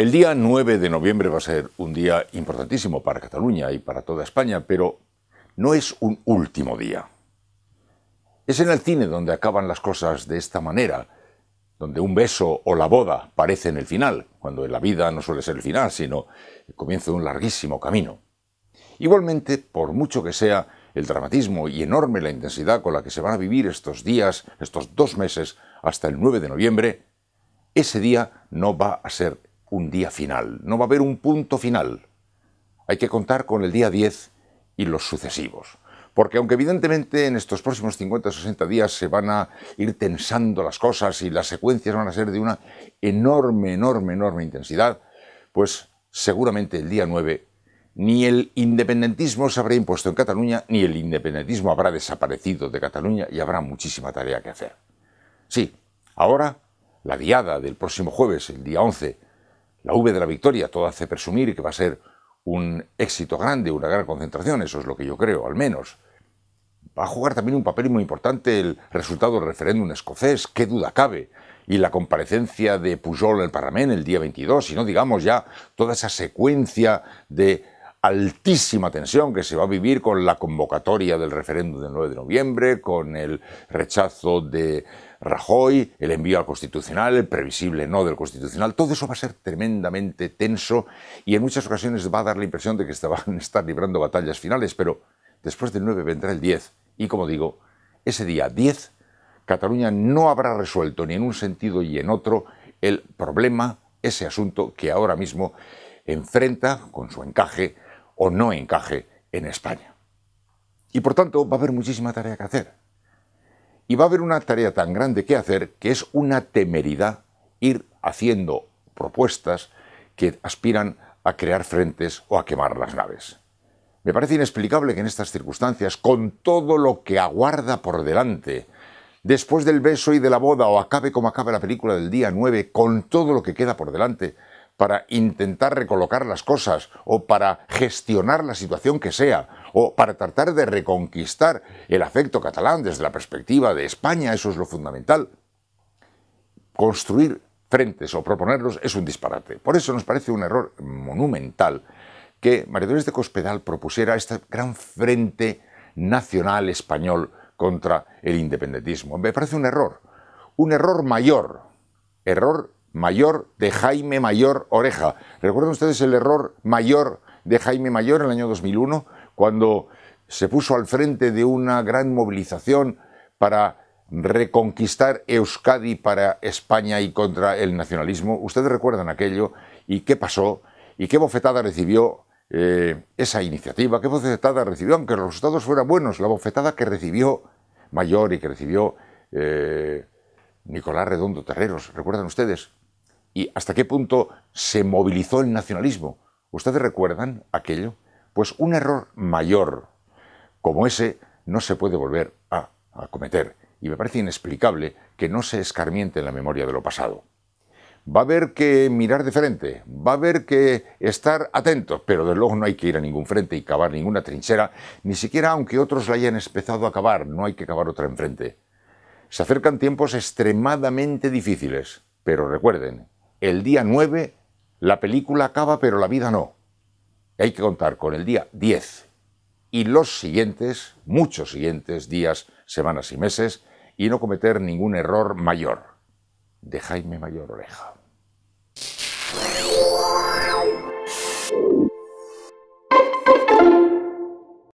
El día 9 de noviembre va a ser un día importantísimo para Cataluña y para toda España, pero no es un último día. Es en el cine donde acaban las cosas de esta manera, donde un beso o la boda parecen el final, cuando en la vida no suele ser el final, sino el comienzo de un larguísimo camino. Igualmente, por mucho que sea el dramatismo y enorme la intensidad con la que se van a vivir estos días, estos dos meses, hasta el 9 de noviembre, ese día no va a ser un día final, no va a haber un punto final. Hay que contar con el día 10 y los sucesivos. Porque aunque evidentemente en estos próximos 50 o 60 días se van a ir tensando las cosas y las secuencias van a ser de una enorme, enorme, enorme intensidad, pues seguramente el día 9 ni el independentismo se habrá impuesto en Cataluña, ni el independentismo habrá desaparecido de Cataluña y habrá muchísima tarea que hacer. Sí, ahora la diada del próximo jueves, el día 11, la V de la victoria, todo hace presumir que va a ser un éxito grande, una gran concentración, eso es lo que yo creo, al menos. Va a jugar también un papel muy importante el resultado del referéndum escocés, qué duda cabe, y la comparecencia de Pujol en el Parlamento el día 22, si no digamos ya toda esa secuencia de altísima tensión que se va a vivir con la convocatoria del referéndum del 9 de noviembre, con el rechazo de Rajoy, el envío al Constitucional, el previsible no del Constitucional, todo eso va a ser tremendamente tenso y en muchas ocasiones va a dar la impresión de que se van a estar librando batallas finales, pero después del 9 vendrá el 10 y como digo, ese día 10 Cataluña no habrá resuelto ni en un sentido y en otro el problema, ese asunto que ahora mismo enfrenta con su encaje o no encaje en España. Y por tanto va a haber muchísima tarea que hacer. Y va a haber una tarea tan grande que hacer que es una temeridad ir haciendo propuestas que aspiran a crear frentes o a quemar las naves. Me parece inexplicable que en estas circunstancias, con todo lo que aguarda por delante, después del beso y de la boda, o acabe como acabe la película del día 9, con todo lo que queda por delante, para intentar recolocar las cosas o para gestionar la situación que sea o para tratar de reconquistar el afecto catalán desde la perspectiva de España, eso es lo fundamental. Construir frentes o proponerlos es un disparate. Por eso nos parece un error monumental que María de Cospedal propusiera este gran frente nacional español contra el independentismo. Me parece un error, un error mayor, error Mayor de Jaime Mayor Oreja. ¿Recuerdan ustedes el error mayor de Jaime Mayor en el año 2001, cuando se puso al frente de una gran movilización para reconquistar Euskadi para España y contra el nacionalismo? Ustedes recuerdan aquello y qué pasó y qué bofetada recibió eh, esa iniciativa, qué bofetada recibió, aunque los resultados fueran buenos, la bofetada que recibió Mayor y que recibió eh, Nicolás Redondo Terreros, recuerdan ustedes, y hasta qué punto se movilizó el nacionalismo. ¿Ustedes recuerdan aquello? Pues un error mayor como ese no se puede volver a, cometer y me parece inexplicable que no se escarmiente en la memoria de lo pasado. Va a haber que mirar de frente, va a haber que estar atentos, pero desde luego no hay que ir a ningún frente y cavar ninguna trinchera, ni siquiera aunque otros la hayan empezado a cavar, no hay que cavar otra enfrente. Se acercan tiempos extremadamente difíciles, pero recuerden, el día 9 la película acaba, pero la vida no. Hay que contar con el día 10 y los siguientes, muchos siguientes días, semanas y meses, y no cometer ningún error mayor. De Jaime Mayor Oreja.